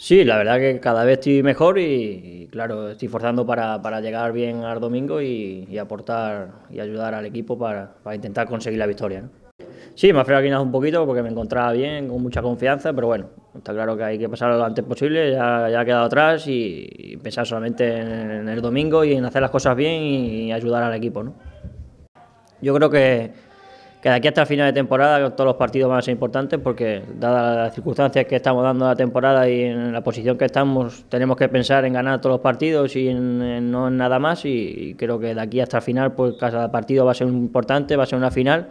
Sí, la verdad que cada vez estoy mejor y, claro, estoy forzando para, llegar bien al domingo y, aportar y ayudar al equipo para, intentar conseguir la victoria. Sí, me ha frenado un poquito porque me encontraba bien, con mucha confianza, pero bueno, está claro que hay que pasar lo antes posible, ya, ya quedado atrás y, pensar solamente en, el domingo y en hacer las cosas bien y, ayudar al equipo. ¿no? Yo creo que, que de aquí hasta el final de temporada todos los partidos van a ser importantes porque dadas las circunstancias que estamos dando la temporada y en la posición que estamos tenemos que pensar en ganar todos los partidos y no en nada más y, creo que de aquí hasta el final pues cada partido va a ser importante, va a ser una final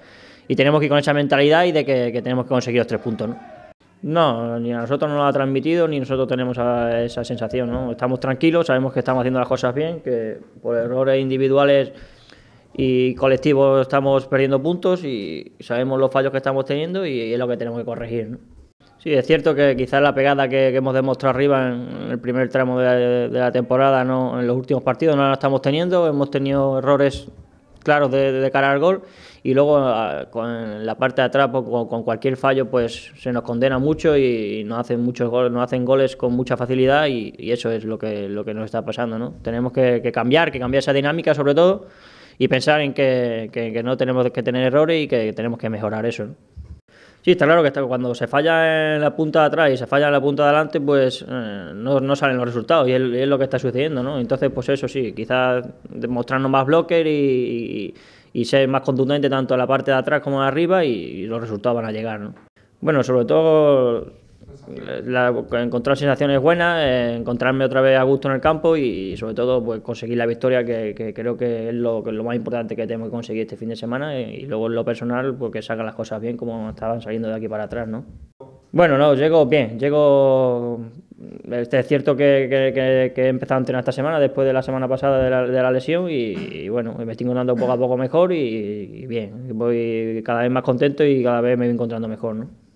y tenemos que ir con esa mentalidad y de que, tenemos que conseguir los tres puntos. ¿no? No, ni a nosotros nos lo ha transmitido, ni nosotros tenemos esa sensación. ¿no? Estamos tranquilos, sabemos que estamos haciendo las cosas bien, que por errores individuales y colectivo estamos perdiendo puntos y sabemos los fallos que estamos teniendo y es lo que tenemos que corregir. Sí, es cierto que quizás la pegada que, hemos demostrado arriba en el primer tramo de, la temporada, no, en los últimos partidos, no la estamos teniendo. Hemos tenido errores claros de, cara al gol y luego ah, con la parte de atrás, pues, con, cualquier fallo, pues se nos condena mucho y, y, nos hacen muchos goles, nos hacen goles con mucha facilidad y, eso es lo que, lo que nos está pasando. ¿no? Tenemos que, que cambiar, que cambiar esa dinámica sobre todo y pensar en que, no tenemos que tener errores y que tenemos que mejorar eso. ¿no? Sí, está claro que cuando se falla en la punta de atrás y se falla en la punta de adelante, pues eh, no, salen los resultados y es, lo que está sucediendo, ¿no? Entonces, pues eso sí, quizás demostrarnos más bloques y, ser más contundente tanto en la parte de atrás como en arriba y, y los resultados van a llegar, ¿no? Bueno, sobre todo la, encontrar sensaciones buenas, eh, encontrarme otra vez a gusto en el campo y, sobre todo pues, conseguir la victoria que, creo que es, lo, lo más importante que tengo que conseguir este fin de semana eh, y, luego en lo personal pues, que salgan las cosas bien como estaban saliendo de aquí para atrás, ¿no? Bueno, no, llego bien, llego... es cierto que, he empezado a entrenar esta semana después de la semana pasada de la, lesión y, bueno, me estoy encontrando poco a poco mejor y bien, voy cada vez más contento y cada vez me voy encontrando mejor, ¿no?